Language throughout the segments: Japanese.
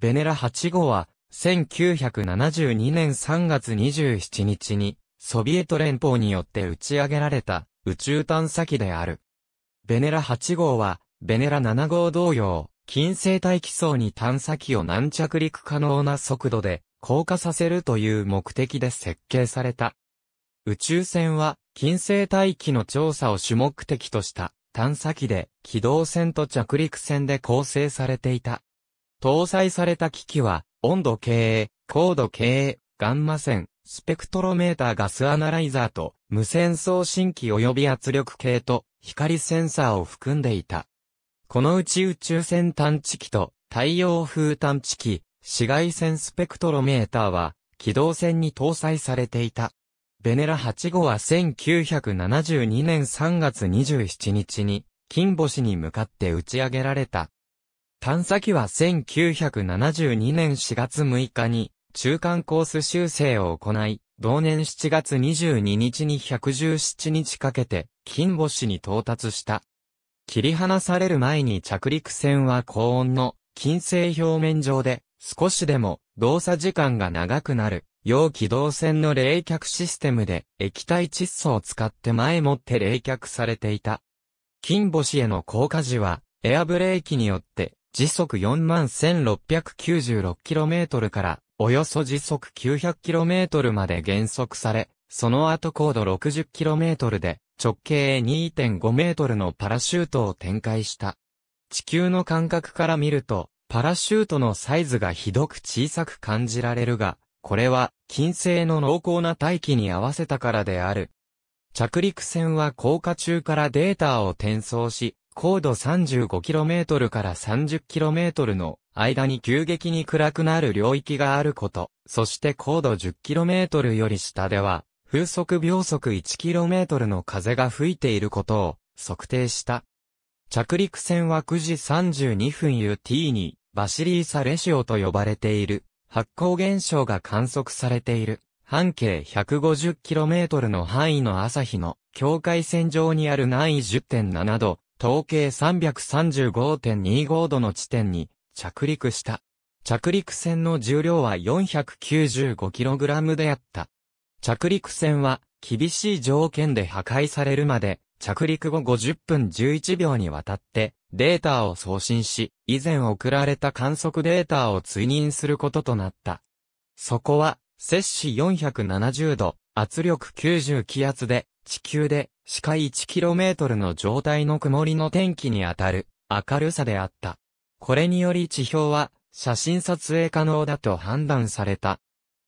ベネラ8号は、1972年3月27日に、ソビエト連邦によって打ち上げられた宇宙探査機である。ベネラ8号は、ベネラ7号同様、金星大気層に探査機を軟着陸可能な速度で降下させるという目的で設計された。宇宙船は金星大気の調査を主目的とした探査機で機動船と着陸船で構成されていた。搭載された機器は、温度計、高度計、ガンマ線、スペクトロメーターガスアナライザーと、無線送信機及び圧力計と、光センサーを含んでいた。このうち宇宙船探知機と、太陽風探知機、紫外線スペクトロメーターは、機動船に搭載されていた。ベネラ8号は1972年3月27日に、金星に向かって打ち上げられた。探査機は1972年4月6日に中間コース修正を行い、同年7月22日に117日かけて金星に到達した。切り離される前に着陸船は高温の金星表面上で少しでも動作時間が長くなる。要機動船の冷却システムで液体窒素を使って前もって冷却されていた。金星への降下時はエアブレーキによって時速 41,696km からおよそ時速 900km まで減速され、その後高度 60km で直径2.5メートルのパラシュートを展開した。地球の感覚から見ると、パラシュートのサイズがひどく小さく感じられるが、これは金星の濃厚な大気に合わせたからである。着陸船は降下中からデータを転送し、高度 35km から 30km の間に急激に暗くなる領域があること、そして高度 10km より下では、風速秒速 1km の風が吹いていることを測定した。着陸船は9時32分 UT にバシリーサレシオと呼ばれている発光現象が観測されている半径 150km の範囲の朝日の境界線上にある南緯10.7度統計335.25度の地点に着陸した。着陸船の重量は 495kg であった。着陸船は厳しい条件で破壊されるまで着陸後50分11秒にわたってデータを送信し、以前送られた観測データを追認することとなった。そこは、摂氏470度、圧力90気圧で、地球で視界 1km の状態の曇りの天気にあたる明るさであった。これにより地表は写真撮影可能だと判断された。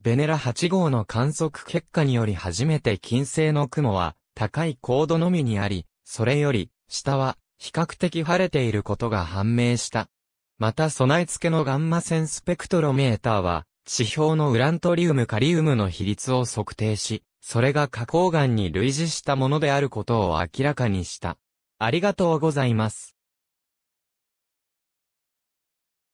ベネラ8号の観測結果により初めて金星の雲は高い高度のみにあり、それより下は比較的晴れていることが判明した。また備え付けのガンマ線スペクトロメーターは地表のウラントリウムカリウムの比率を測定し、それが花崗岩に類似したものであることを明らかにした。ありがとうございます。